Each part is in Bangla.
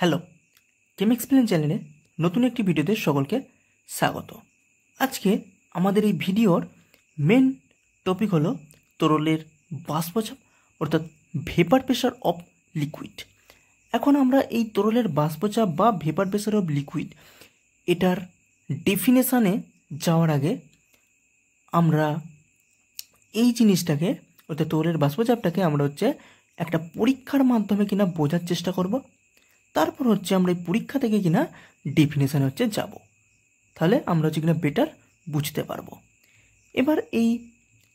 হ্যালো কেম এক্সপ্লেন চ্যানেলে নতুন একটি ভিডিওতে সকলকে স্বাগত আজকে আমাদের এই ভিডিওর মেন টপিক হলো তরলের বাষ্পচাপ অর্থাৎ ভেপার প্রেশার অফ লিকুইড এখন আমরা এই তরলের বাষ্পচাপ বা ভেপার প্রেশার অফ লিকুইড এটার ডেফিনেশানে যাওয়ার আগে আমরা এই জিনিসটাকে অর্থাৎ তরলের বাষ্পচাপটাকে আমরা হচ্ছে একটা পরীক্ষার মাধ্যমে কিনা বোঝার চেষ্টা করব তারপর হচ্ছে আমরা এই পরীক্ষা থেকে কিনা ডেফিনেশানে হচ্ছে যাব তাহলে আমরা হচ্ছে কিনা বেটার বুঝতে পারবো এবার এই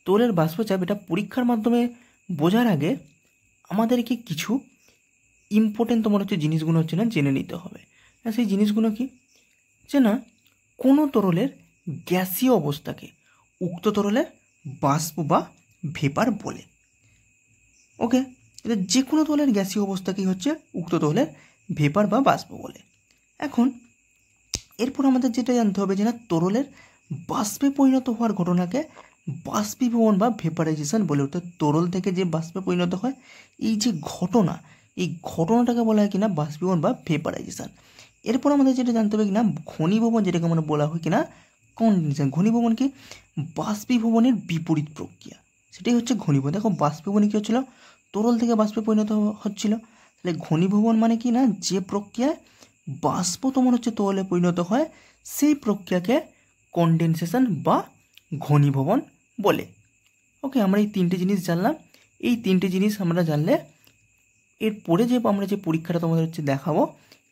তোলের বাষ্পচাপ এটা পরীক্ষার মাধ্যমে বোঝার আগে আমাদেরকে কিছু ইম্পর্টেন্ট তোমার হচ্ছে জিনিসগুলো হচ্ছে না জেনে নিতে হবে হ্যাঁ সেই জিনিসগুলো কি যে না কোনো তরলের গ্যাসীয় অবস্থাকে উক্ত তরলের বাষ্প বা ভেপার বলে ওকে এটা যে কোনো তরলের গ্যাসীয় অবস্থাকেই হচ্ছে উক্ত তরলের ভেপার বা বাষ্প বলে এখন এরপর আমাদের যেটা জানতে হবে যে না তরলের বাষ্পে পরিণত হওয়ার ঘটনাকে বাষ্পীভবন বা ভেপারাইজেশন বলে অর্থাৎ তরল থেকে যে বাষ্পে পরিণত হয় এই যে ঘটনা এই ঘটনাটাকে বলা হয় কিনা বাষ্পীভবন বা ভেপারাইজেশন এরপর আমাদের যেটা জানতে হবে কিনা ঘনীভবন যেটাকে আমরা বলা হয় কিনা কন্ডিশন ঘনীভবন কি বাষ্পীভবনের বিপরীত প্রক্রিয়া সেটাই হচ্ছে ঘনীভবন দেখো বাষ্পীভবনে কী হচ্ছিলো তরল থেকে বাষ্পে পরিণত হচ্ছিলো তাহলে ঘনীভবন মানে কি না যে প্রক্রিয়ায় বাষ্প তোমার হচ্ছে তরলে পরিণত হয় সেই প্রক্রিয়াকে কনডেনসেশন বা ঘনীভবন বলে ওকে আমরা এই তিনটে জিনিস জানলাম এই তিনটে জিনিস আমরা জানলে এরপরে যে আমরা যে পরীক্ষাটা তোমাদের হচ্ছে দেখাবো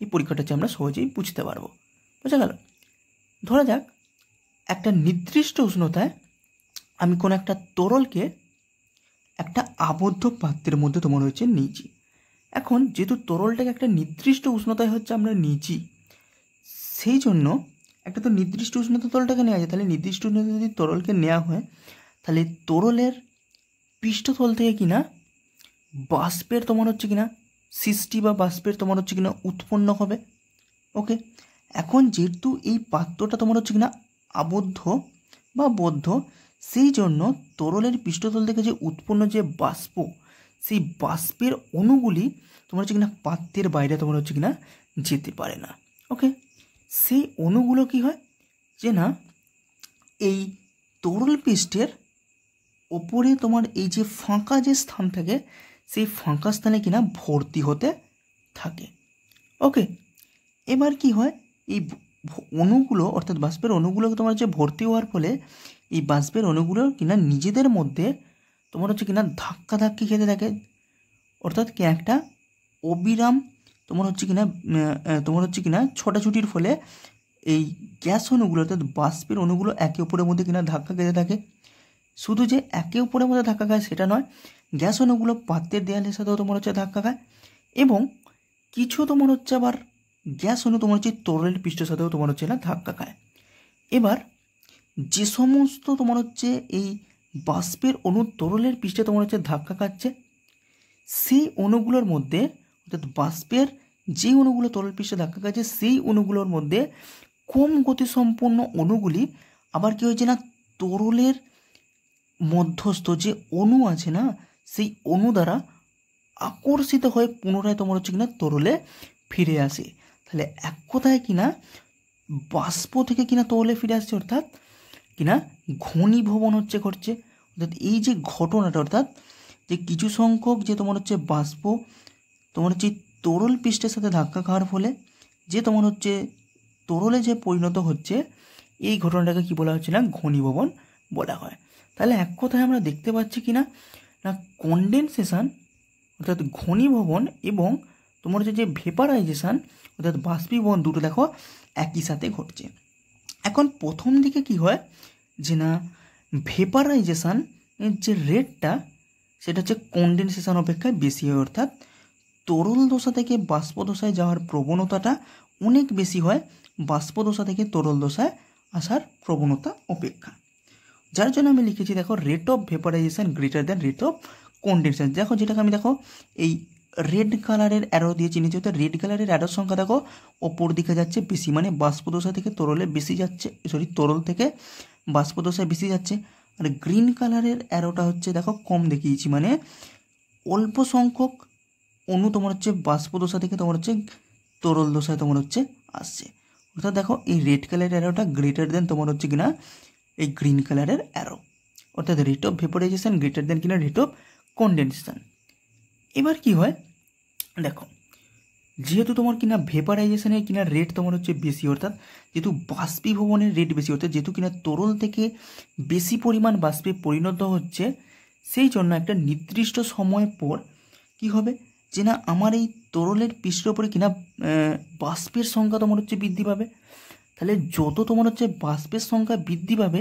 এই পরীক্ষাটা হচ্ছে আমরা সহজেই বুঝতে পারবো বোঝা গেল ধরা যাক একটা নির্দিষ্ট উষ্ণতায় আমি কোনো একটা তরলকে একটা আবদ্ধ পাত্রের মধ্যে তোমার হচ্ছে নিয়েছি এখন যেহেতু তরলটাকে একটা নির্দিষ্ট উষ্ণতায় হচ্ছে আমরা নিচি সেই জন্য একটা তো নির্দিষ্ট উষ্ণতা তরলটাকে নেওয়া যায় তাহলে নির্দিষ্ট উষ্ণতা যদি তরলকে নেওয়া হয় তাহলে তরলের পৃষ্ঠতল থেকে কিনা বাষ্পের তোমার হচ্ছে কিনা সৃষ্টি বা বাষ্পের তোমার হচ্ছে কিনা উৎপন্ন হবে ওকে এখন যেহেতু এই পাত্রটা তোমার হচ্ছে কিনা আবদ্ধ বা বদ্ধ সেই জন্য তরলের পৃষ্ঠতল থেকে যে উৎপন্ন যে বাষ্প সেই বাষ্পের অণুগুলি তোমার হচ্ছে কি না পাত্রের বাইরে তোমার হচ্ছে কি না যেতে পারে না ওকে সেই অণুগুলো কি হয় যে না এই তরল পৃষ্ঠের ওপরে তোমার এই যে ফাঁকা যে স্থান থাকে সেই ফাঁকা স্থানে কি না ভর্তি হতে থাকে ওকে এবার কি হয় এই অণুগুলো অর্থাৎ বাষ্পের অণুগুলোকে তোমার হচ্ছে ভর্তি হওয়ার ফলে এই বাষ্পের অণুগুলো কিনা নিজেদের মধ্যে তোমার হচ্ছে কিনা ধাক্কা ধাক্কি খেতে থাকে অর্থাৎ কি একটা অবিরাম তোমার হচ্ছে কিনা তোমার হচ্ছে কিনা ছোটাছুটির ফলে এই গ্যাস অণুগুলো অর্থাৎ বাষ্পের অণুগুলো একে অপরের মধ্যে কিনা ধাক্কা খেতে থাকে শুধু যে একে অপরের মধ্যে ধাক্কা খায় সেটা নয় গ্যাস অণুগুলো পাত্রের দেয়ালের সাথেও তোমার হচ্ছে ধাক্কা খায় এবং কিছু তোমার হচ্ছে আবার গ্যাস অণু তোমার হচ্ছে তরলের পৃষ্ঠের সাথেও তোমার হচ্ছে না ধাক্কা খায় এবার যে সমস্ত তোমার হচ্ছে এই বাষ্পের অণু তরলের পৃষ্ঠে তোমার হচ্ছে ধাক্কা খাচ্ছে সেই অণুগুলোর মধ্যে অর্থাৎ বাষ্পের যে অণুগুলো তরল পৃষ্ঠে ধাক্কা খাচ্ছে সেই অণুগুলোর মধ্যে কম গতিসম্পন্ন অণুগুলি আবার কী হয়েছে না তরলের মধ্যস্থ যে অণু আছে না সেই অণু দ্বারা আকর্ষিত হয়ে পুনরায় তোমার হচ্ছে কিনা তরলে ফিরে আসে তাহলে এক কথায় কিনা বাষ্প থেকে কিনা তরলে ফিরে আসছে অর্থাৎ কিনা ঘনীভবন হচ্ছে ঘটছে অর্থাৎ এই যে ঘটনাটা অর্থাৎ যে কিছু সংখ্যক যে তোমার হচ্ছে বাষ্প তোমার হচ্ছে তরল পৃষ্ঠের সাথে ধাক্কা খাওয়ার ফলে যে তোমার হচ্ছে তরলে যে পরিণত হচ্ছে এই ঘটনাটাকে কি বলা হচ্ছে না ঘনীভবন বলা হয় তাহলে এক কথায় আমরা দেখতে পাচ্ছি কি না না কনডেনসেশান অর্থাৎ ঘনীভবন এবং তোমার হচ্ছে যে ভেপারাইজেশান অর্থাৎ বাষ্পীভবন দুটো দেখো একই সাথে ঘটছে এখন প্রথম দিকে কি হয় যে না ভেপারাইজেশান যে রেটটা সেটা হচ্ছে কন্ডেনসেশান অপেক্ষায় বেশি হয় অর্থাৎ তরল দশা থেকে বাষ্প দশায় যাওয়ার প্রবণতাটা অনেক বেশি হয় বাষ্প দশা থেকে তরল দশায় আসার প্রবণতা অপেক্ষা যার জন্য আমি লিখেছি দেখো rate of vaporization greater than rate of condensation দেখো যেটাকে আমি দেখো এই রেড কালারের অ্যারো দিয়ে চিনেছি অর্থাৎ রেড কালারের অ্যারোর সংখ্যা দেখো ওপর দিকে যাচ্ছে বেশি মানে বাষ্পদশা থেকে তরলে বেশি যাচ্ছে সরি তরল থেকে বাষ্পদশায় বেশি যাচ্ছে আর গ্রিন কালারের অ্যারোটা হচ্ছে দেখো কম দেখিয়েছি মানে অল্প সংখ্যক অন্য তোমার হচ্ছে বাষ্প দশা থেকে তোমার হচ্ছে তরল দশায় তোমার হচ্ছে আসছে অর্থাৎ দেখো এই রেড কালারের অ্যারোটা গ্রেটার দেন তোমার হচ্ছে কিনা এই গ্রিন কালারের অ্যারো অর্থাৎ rate of vaporization greater than কিনা রেট অফ কন্ডেনশান এবার কি হয় দেখো যেহেতু তোমার কিনা ভেপারাইজেশানের কিনা রেট তোমার হচ্ছে বেশি অর্থাৎ যেহেতু বাষ্পীভবনের রেট বেশি অর্থাৎ যেহেতু কিনা তরল থেকে বেশি পরিমাণ বাষ্পে পরিণত হচ্ছে সেই জন্য একটা নির্দিষ্ট সময় পর কি হবে যে না আমার এই তরলের পৃষ্ঠের ওপরে কিনা বাষ্পের সংখ্যা তোমার হচ্ছে বৃদ্ধি পাবে তাহলে যত তোমার হচ্ছে বাষ্পের সংখ্যা বৃদ্ধি পাবে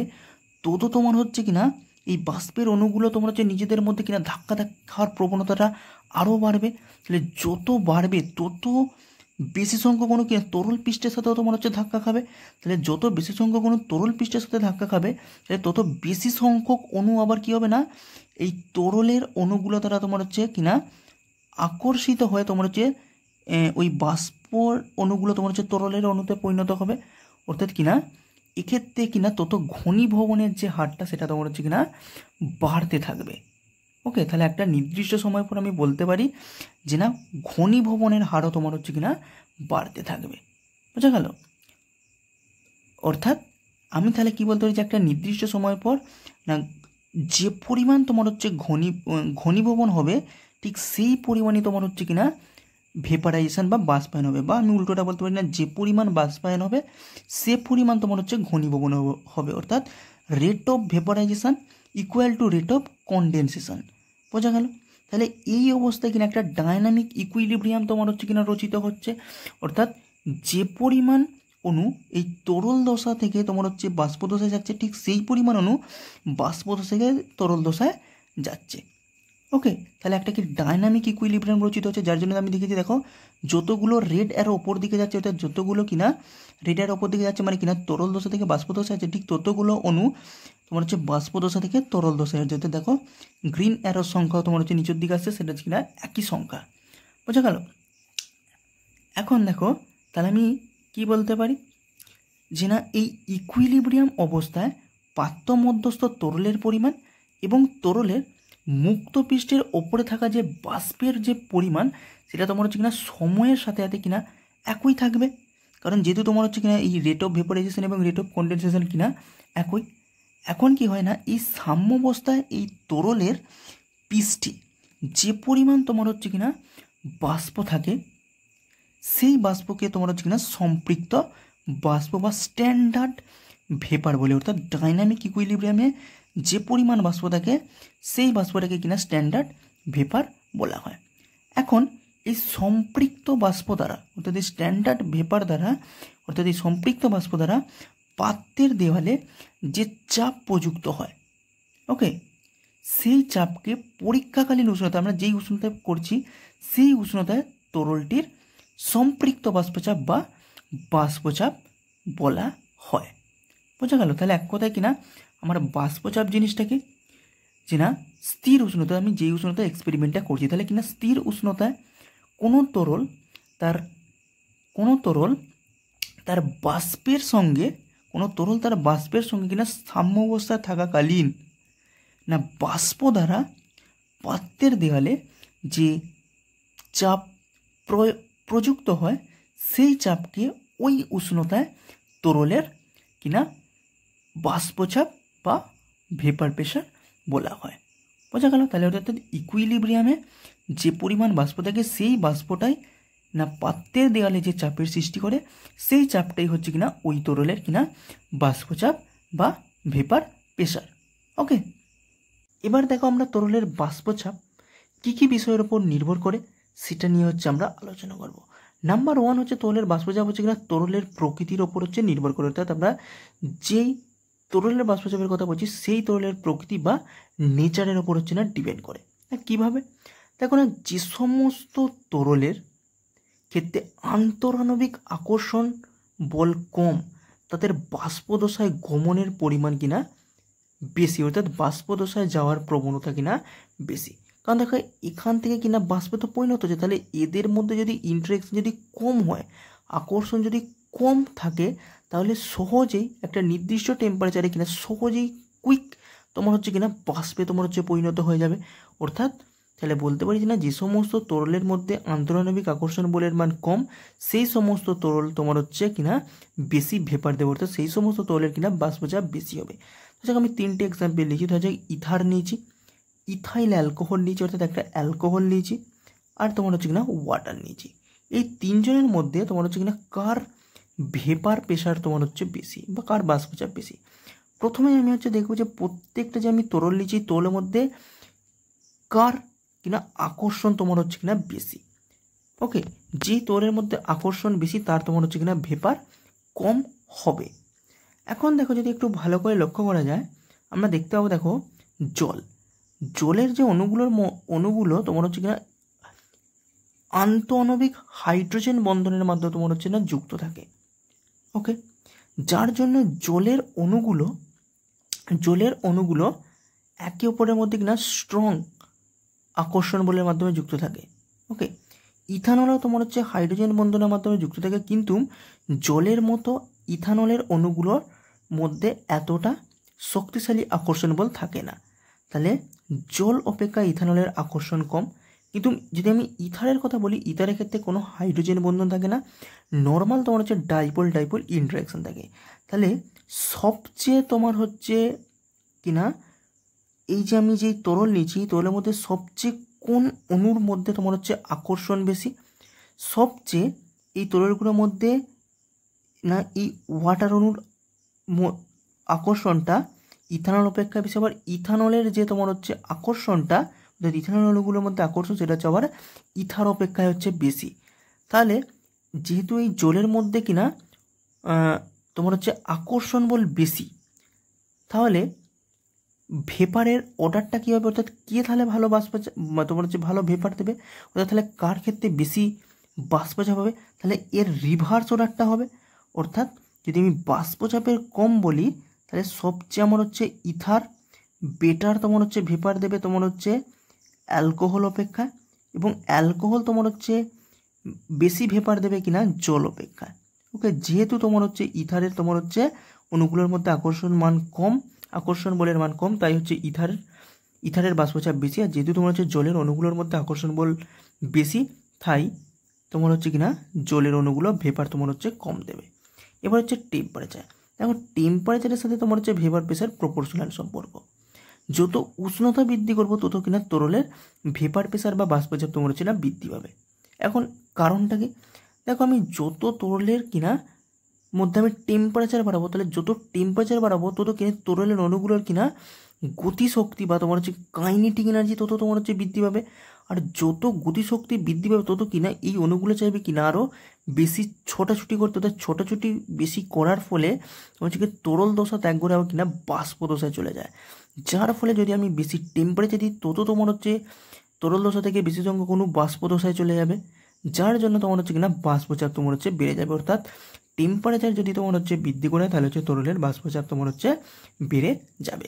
তত তোমার হচ্ছে কিনা এই বাষ্পের অণুগুলো তোমার হচ্ছে নিজেদের মধ্যে কিনা ধাক্কা খাওয়ার প্রবণতাটা আরও বাড়বে তাহলে যত বাড়বে তত বেশি সংখ্যক কোনো কিনা তরল পৃষ্ঠের সাথেও তোমার হচ্ছে ধাক্কা খাবে তাহলে যত বেশি সংখ্যক কোনো তরল পৃষ্ঠের সাথে ধাক্কা খাবে তাহলে তত বেশি সংখ্যক অণু আবার কী হবে না এই তরলের অনুগুলো তারা তোমার হচ্ছে কিনা আকর্ষিত হয়ে তোমার হচ্ছে ওই বাষ্পর অণুগুলো তোমার হচ্ছে তরলের অণুতে পরিণত হবে অর্থাৎ কিনা এক্ষেত্রে কিনা তত ঘনীভবনের যে হারটা সেটা তোমার হচ্ছে কিনা বাড়তে থাকবে ওকে তাহলে একটা নির্দিষ্ট সময় পর আমি বলতে পারি যে না ঘনীভবনের হারও তোমার হচ্ছে কিনা বাড়তে থাকবে বুঝা গেল অর্থাৎ আমি তাহলে কি বলতে পারি যে একটা নির্দিষ্ট সময় পর না যে পরিমাণ তোমার হচ্ছে ঘনী ঘনীভবন হবে ঠিক সেই পরিমাণে তোমার হচ্ছে কি না ভেপারাইজেশান বা বাষ্পায়ন হবে বা আমি উল্টোটা বলতে পারি না যে পরিমাণ বাষ্পায়ন হবে সে পরিমাণ তোমার হচ্ছে ঘনীভবন হবে অর্থাৎ rate of vaporization equal to rate of condensation বোঝা গেল তাহলে এই অবস্থায় কিনা একটা ডায়নামিক ইকুইলিব্রিয়াম তোমার হচ্ছে কিনা রচিত হচ্ছে অর্থাৎ যে পরিমাণ অনু এই তরল দশা থেকে তোমার হচ্ছে বাষ্পদশায় যাচ্ছে ঠিক সেই পরিমাণ অনু বাষ্পদশা থেকে তরল দশায় যাচ্ছে ওকে তাহলে একটা কি ডাইনামিক ইকুইলিব্রিয়াম রচিত হচ্ছে যার জন্য আমি দেখেছি দেখো যতগুলো রেড অ্যারো ওপর দিকে যাচ্ছে অর্থাৎ যতগুলো কিনা রেড এর ওপর দিকে যাচ্ছে মানে কিনা তরল দশা থেকে বাষ্প দশা আছে ঠিক ততগুলো অণু তোমার হচ্ছে বাষ্প দশা থেকে তরল দশা যাচ্ছে দেখো গ্রিন এর সংখ্যা তোমার হচ্ছে নিচের দিকে আসছে সেটা হচ্ছে কিনা একই সংখ্যা বোঝা গেল এখন দেখো তাহলে আমি কি বলতে পারি যে না এই ইকুইলিব্রিয়াম অবস্থায় পাত্র মধ্যস্থ তরলের পরিমাণ এবং তরলের মুক্ত পৃষ্ঠের ওপরে থাকা যে বাষ্পের যে পরিমাণ সেটা তোমার হচ্ছে কিনা সময়ের সাথে সাথে কিনা একই থাকবে কারণ যেহেতু তোমার হচ্ছে কিনা এই রেট অফ ভেপারাইজেশন এবং রেট অফ কন্ডেনসেশন কিনা একই এখন কি হয় না এই সাম্যবস্থায় এই তরলের পৃষ্ঠি যে পরিমাণ তোমার হচ্ছে কিনা বাষ্প থাকে সেই বাষ্পকে তোমার হচ্ছে কিনা সম্পৃক্ত বাষ্প বা স্ট্যান্ডার্ড ভেপার বলে অর্থাৎ ডাইনামিক ইকুইলিব্রিয়ামে যে পরিমাণ বাষ্প থাকে সেই বাষ্পটাকে কিনা স্ট্যান্ডার্ড ভেপার বলা হয় এখন এই সম্পৃক্ত বাষ্প দ্বারা অর্থাৎ এই স্ট্যান্ডার্ড ভেপার দ্বারা অর্থাৎ এই সম্পৃক্ত বাষ্প দ্বারা পাত্রের দেওয়ালে যে চাপ প্রযুক্ত হয় ওকে সেই চাপকে পরীক্ষাকালীন উষ্ণতা আমরা যেই উষ্ণতায় করছি সেই উষ্ণতায় তরলটির সম্পৃক্ত বাষ্পচাপ বা বাষ্পচাপ বলা হয় বোঝা গেল তাহলে এক কথায় কিনা আমার বাষ্পচাপ জিনিসটাকে যে না স্থির উষ্ণতা আমি যেই উষ্ণতা এক্সপেরিমেন্টটা করছি তাহলে কিনা স্থির উষ্ণতায় কোনো তরল তার কোনো তরল তার বাষ্পের সঙ্গে কোনো তরল তার বাষ্পের সঙ্গে কিনা সাম্য অবস্থায় থাকাকালীন না বাষ্প দ্বারা পাত্রের দেওয়ালে যে চাপ প্রযুক্ত হয় সেই চাপকে ওই উষ্ণতায় তরলের কিনা বাষ্পচাপ বা ভেপার প্রেশার বলা হয় বোঝা গেল তাহলে অর্থাৎ ইকুইলিব্রিয়ামে যে পরিমাণ বাষ্প থাকে সেই বাষ্পটাই না পাত্রের দেওয়ালে যে চাপের সৃষ্টি করে সেই চাপটাই হচ্ছে কিনা ওই তরলের কিনা বাষ্পচাপ বা ভেপার প্রেশার ওকে এবার দেখো আমরা তরলের বাষ্পচাপ কী কী বিষয়ের ওপর নির্ভর করে সেটা নিয়ে হচ্ছে আমরা আলোচনা করব নাম্বার ওয়ান হচ্ছে তরলের বাষ্পচাপ হচ্ছে কিনা তরলের প্রকৃতির ওপর হচ্ছে নির্ভর করে অর্থাৎ আমরা যেই তরলের বাষ্পচাপের কথা বলছি সেই তরলের প্রকৃতি বা নেচারের ওপর হচ্ছে না ডিপেন্ড করে কীভাবে দেখো না যে সমস্ত তরলের ক্ষেত্রে আন্তরানবিক আকর্ষণ বল কম তাদের বাষ্পদশায় গমনের পরিমাণ কিনা বেশি অর্থাৎ বাষ্পদশায় যাওয়ার প্রবণতা কিনা বেশি কারণ দেখো এখান থেকে কিনা বাষ্পে তো পরিণত হচ্ছে তাহলে এদের মধ্যে যদি ইন্টারেকশন যদি কম হয় আকর্ষণ যদি কম থাকে তাহলে সহজেই একটা নির্দিষ্ট টেম্পারেচারে কিনা সহজেই কুইক তোমার হচ্ছে কিনা বাষ্পে তোমার হচ্ছে পরিণত হয়ে যাবে অর্থাৎ তাহলে বলতে পারি না যে সমস্ত তরলের মধ্যে আন্তরাণবিক আকর্ষণ বলের মান কম সেই সমস্ত তরল তোমার হচ্ছে কিনা বেশি ভেপার দেবে অর্থাৎ সেই সমস্ত তরলের কিনা বাষ্পচাপ বেশি হবে যাক আমি তিনটে এক্সাম্পল লিখি ধর ইথার নিয়েছি ইথাইল অ্যালকোহল নিয়েছি অর্থাৎ একটা অ্যালকোহল নিয়েছি আর তোমার হচ্ছে কিনা ওয়াটার নিয়েছি এই তিনজনের মধ্যে তোমার হচ্ছে কিনা কার ভেপার প্রেশার তোমার হচ্ছে বেশি বা কার বাষ্পচাপ বেশি প্রথমে আমি হচ্ছে দেখবো যে প্রত্যেকটা যে আমি তরল লিচি তরলের মধ্যে কার কিনা আকর্ষণ তোমার হচ্ছে কিনা বেশি ওকে যে তরলের মধ্যে আকর্ষণ বেশি তার তোমার হচ্ছে কিনা ভেপার কম হবে এখন দেখো যদি একটু ভালো করে লক্ষ্য করা যায় আমরা দেখতে পাবো দেখো জল জলের যে অণুগুলোর অণুগুলো তোমার হচ্ছে কিনা আন্তঃনবিক হাইড্রোজেন বন্ধনের মাধ্যমে তোমার হচ্ছে না যুক্ত থাকে ওকে যার জন্য জলের অণুগুলো জলের অণুগুলো একে অপরের মধ্যে কিনা স্ট্রং আকর্ষণ বলের মাধ্যমে যুক্ত থাকে ওকে ইথানলও তোমার হচ্ছে হাইড্রোজেন বন্ধনের মাধ্যমে যুক্ত থাকে কিন্তু জলের মতো ইথানলের অণুগুলোর মধ্যে এতটা শক্তিশালী আকর্ষণ বল থাকে না তাহলে জল অপেক্ষা ইথানলের আকর্ষণ কম কিন্তু যদি আমি ইথারের কথা বলি ইথারের ক্ষেত্রে কোনো হাইড্রোজেন বন্ধন থাকে না নর্মাল তোমার হচ্ছে ডাইপোল ডাইপোল ইন্টারাকশন থাকে তাহলে সবচেয়ে তোমার হচ্ছে কি না এই যে আমি যেই তরল নিয়েছি তরলের মধ্যে সবচেয়ে কোন অণুর মধ্যে তোমার হচ্ছে আকর্ষণ বেশি সবচেয়ে এই তরলগুলোর মধ্যে না এই ওয়াটার অণুর আকর্ষণটা ইথানল অপেক্ষা বেশি আবার ইথানলের যে তোমার হচ্ছে আকর্ষণটা যে ইথানল অণুগুলোর মধ্যে আকর্ষণ সেটা হচ্ছে আবার ইথার অপেক্ষায় হচ্ছে বেশি তাহলে যেহেতু এই জলের মধ্যে কিনা তোমার হচ্ছে আকর্ষণ বল বেশি তাহলে ভেপারের অর্ডারটা কী হবে অর্থাৎ কে তাহলে ভালো বাষ্প তোমার হচ্ছে ভালো ভেপার দেবে অর্থাৎ তাহলে কার ক্ষেত্রে বেশি বাষ্পচাপ হবে তাহলে এর রিভার্স অর্ডারটা হবে অর্থাৎ যদি আমি বাষ্পচাপের কম বলি তাহলে সবচেয়ে আমার হচ্ছে ইথার বেটার তোমার হচ্ছে ভেপার দেবে তোমার হচ্ছে অ্যালকোহল অপেক্ষা এবং অ্যালকোহল তোমার হচ্ছে বেশি ভেপার দেবে কি না জল অপেক্ষা ওকে যেহেতু তোমার হচ্ছে ইথারের তোমার হচ্ছে অণুগুলোর মধ্যে আকর্ষণ মান কম আকর্ষণ বলের মান কম তাই হচ্ছে ইথার ইথারের বাষ্পচাপ বেশি আর যেহেতু তোমার হচ্ছে জলের অণুগুলোর মধ্যে আকর্ষণ বল বেশি তাই তোমার হচ্ছে কি না জলের অণুগুলো ভেপার তোমার হচ্ছে কম দেবে এবার হচ্ছে টেম্পারেচার দেখো টেম্পারেচারের সাথে তোমার হচ্ছে ভেপার প্রেশার প্রপোর্শনাল সম্পর্ক যত উষ্ণতা বৃদ্ধি করবো তত কিনা তরলের ভেপার প্রেশার বা বাষ্পচাপ তোমার হচ্ছে না বৃদ্ধি পাবে এখন কারণটা কি দেখো আমি যত তরলের কিনা মধ্যে আমি টেম্পারেচার বাড়াবো তাহলে যত টেম্পারেচার বাড়াবো তত কিনা তরলের অনুগুলোর কিনা গতিশক্তি বা তোমার হচ্ছে কাইনেটিক এনার্জি তত তোমার হচ্ছে বৃদ্ধি পাবে আর যত গতিশক্তি বৃদ্ধি পাবে তত কিনা এই অণুগুলো চাইবে কিনা আরও বেশি ছোটাছুটি করতে তার ছোটাছুটি বেশি করার ফলে হচ্ছে কি তরল দশা ত্যাগ করে আবার কিনা বাষ্প দশায় চলে যায় যার ফলে যদি আমি বেশি টেম্পারেচার দিই তত তোমার হচ্ছে তরল দশা থেকে বেশি সংখ্যক কোনো বাষ্প দশায় চলে যাবে যার জন্য তোমার হচ্ছে কিনা বাষ্পচাপ তোমার হচ্ছে বেড়ে যাবে অর্থাৎ টেম্পারেচার যদি তোমার হচ্ছে বৃদ্ধি করে তাহলে হচ্ছে তরলের বাষ্পচাপ তোমার হচ্ছে বেড়ে যাবে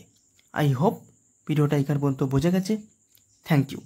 আই হোপ ভিডিওটা এখান পর্যন্ত বোঝা গেছে থ্যাংক ইউ